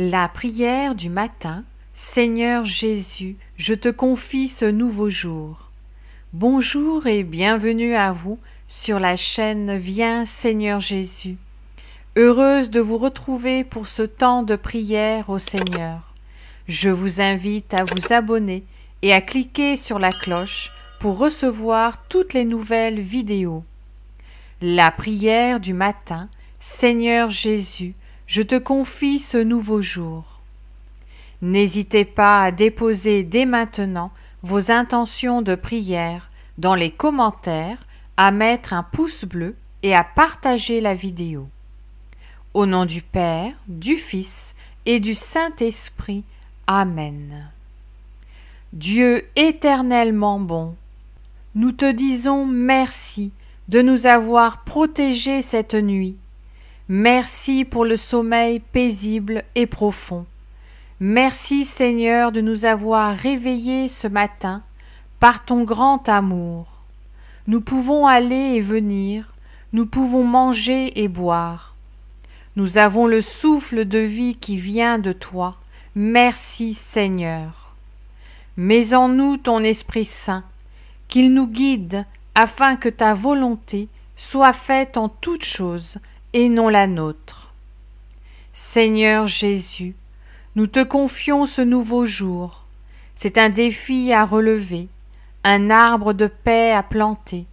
La prière du matin Seigneur Jésus, je te confie ce nouveau jour. Bonjour et bienvenue à vous sur la chaîne Viens Seigneur Jésus. Heureuse de vous retrouver pour ce temps de prière au Seigneur. Je vous invite à vous abonner et à cliquer sur la cloche pour recevoir toutes les nouvelles vidéos. La prière du matin Seigneur Jésus, je te confie ce nouveau jour. N'hésitez pas à déposer dès maintenant vos intentions de prière dans les commentaires, à mettre un pouce bleu et à partager la vidéo. Au nom du Père, du Fils et du Saint-Esprit. Amen. Dieu éternellement bon, nous te disons merci de nous avoir protégés cette nuit Merci pour le sommeil paisible et profond. Merci Seigneur de nous avoir réveillés ce matin par ton grand amour. Nous pouvons aller et venir, nous pouvons manger et boire. Nous avons le souffle de vie qui vient de toi. Merci Seigneur. Mets en nous ton Esprit Saint, qu'il nous guide afin que ta volonté soit faite en toutes choses et non la nôtre. Seigneur Jésus, nous te confions ce nouveau jour. C'est un défi à relever, un arbre de paix à planter,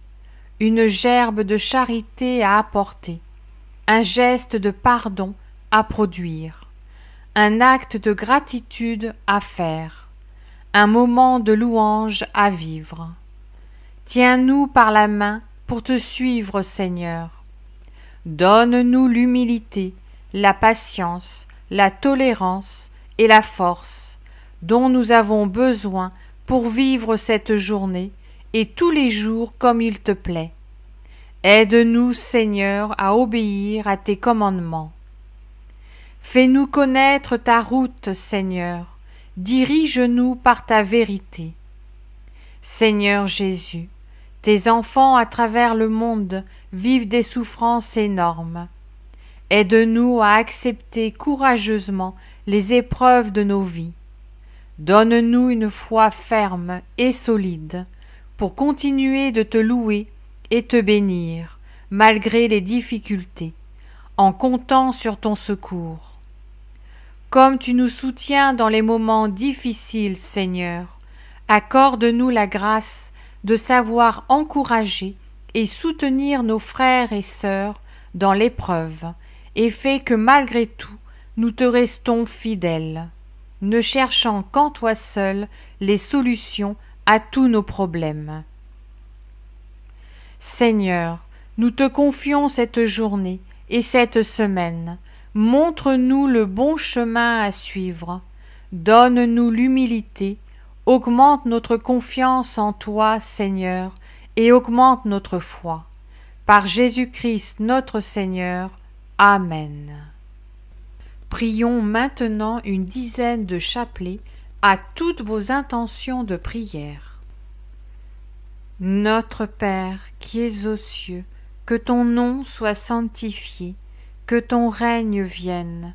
une gerbe de charité à apporter, un geste de pardon à produire, un acte de gratitude à faire, un moment de louange à vivre. Tiens-nous par la main pour te suivre, Seigneur. Donne-nous l'humilité, la patience, la tolérance et la force dont nous avons besoin pour vivre cette journée et tous les jours comme il te plaît. Aide-nous, Seigneur, à obéir à tes commandements. Fais-nous connaître ta route, Seigneur. Dirige-nous par ta vérité. Seigneur Jésus, tes enfants à travers le monde vivent des souffrances énormes. Aide-nous à accepter courageusement les épreuves de nos vies. Donne-nous une foi ferme et solide pour continuer de te louer et te bénir malgré les difficultés, en comptant sur ton secours. Comme tu nous soutiens dans les moments difficiles, Seigneur, accorde-nous la grâce de savoir encourager et soutenir nos frères et sœurs dans l'épreuve, et fais que malgré tout nous te restons fidèles, ne cherchant qu'en toi seul les solutions à tous nos problèmes. Seigneur, nous te confions cette journée et cette semaine. Montre-nous le bon chemin à suivre. Donne-nous l'humilité Augmente notre confiance en toi, Seigneur, et augmente notre foi. Par Jésus-Christ notre Seigneur. Amen. Prions maintenant une dizaine de chapelets à toutes vos intentions de prière. Notre Père qui es aux cieux, que ton nom soit sanctifié, que ton règne vienne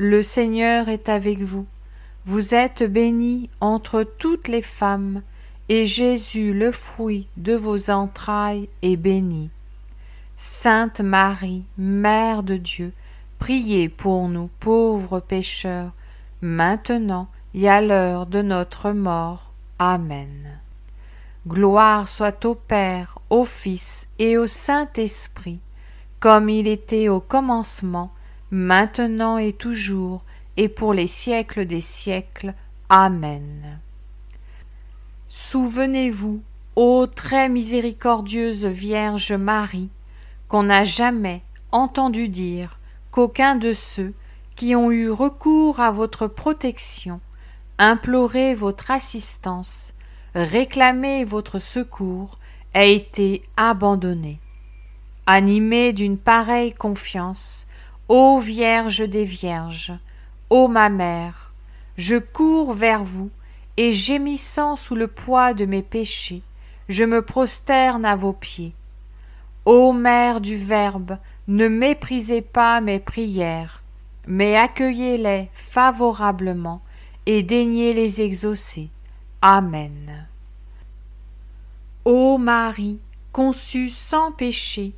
Le Seigneur est avec vous. Vous êtes bénie entre toutes les femmes, et Jésus, le fruit de vos entrailles, est béni. Sainte Marie, Mère de Dieu, priez pour nous pauvres pécheurs, maintenant et à l'heure de notre mort. Amen. Gloire soit au Père, au Fils et au Saint-Esprit, comme il était au commencement, maintenant et toujours, et pour les siècles des siècles. Amen. Souvenez-vous, ô très miséricordieuse Vierge Marie, qu'on n'a jamais entendu dire qu'aucun de ceux qui ont eu recours à votre protection, imploré votre assistance, réclamé votre secours, a été abandonné. Animé d'une pareille confiance, Ô Vierge des Vierges, ô ma mère, je cours vers vous, et gémissant sous le poids de mes péchés, je me prosterne à vos pieds. Ô Mère du Verbe, ne méprisez pas mes prières, mais accueillez-les favorablement et daignez les exaucer. Amen. Ô Marie, conçue sans péché,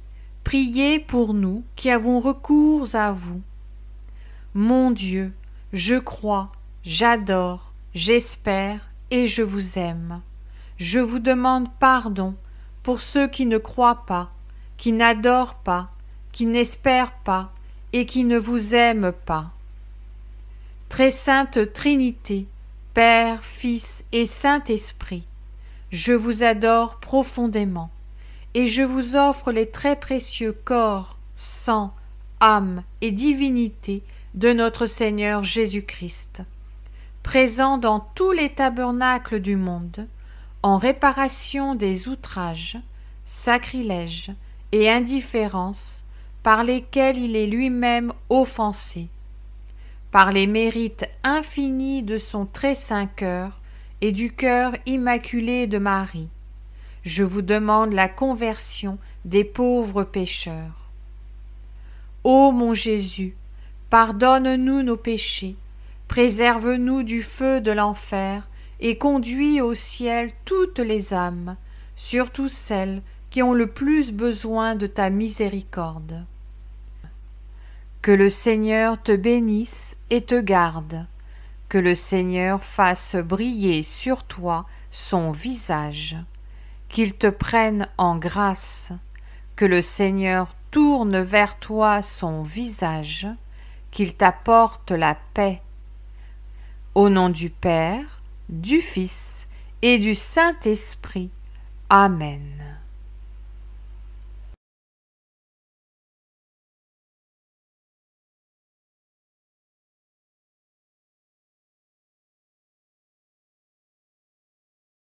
Priez pour nous qui avons recours à vous. Mon Dieu, je crois, j'adore, j'espère et je vous aime. Je vous demande pardon pour ceux qui ne croient pas, qui n'adorent pas, qui n'espèrent pas et qui ne vous aiment pas. Très sainte Trinité, Père, Fils et Saint-Esprit, je vous adore profondément et je vous offre les très précieux corps, sang, âme et divinité de notre Seigneur Jésus-Christ, présent dans tous les tabernacles du monde, en réparation des outrages, sacrilèges et indifférences par lesquels il est lui-même offensé, par les mérites infinis de son très saint cœur et du cœur immaculé de Marie je vous demande la conversion des pauvres pécheurs. Ô mon Jésus, pardonne-nous nos péchés, préserve-nous du feu de l'enfer, et conduis au ciel toutes les âmes, surtout celles qui ont le plus besoin de ta miséricorde. Que le Seigneur te bénisse et te garde, que le Seigneur fasse briller sur toi son visage qu'il te prenne en grâce, que le Seigneur tourne vers toi son visage, qu'il t'apporte la paix. Au nom du Père, du Fils et du Saint-Esprit. Amen.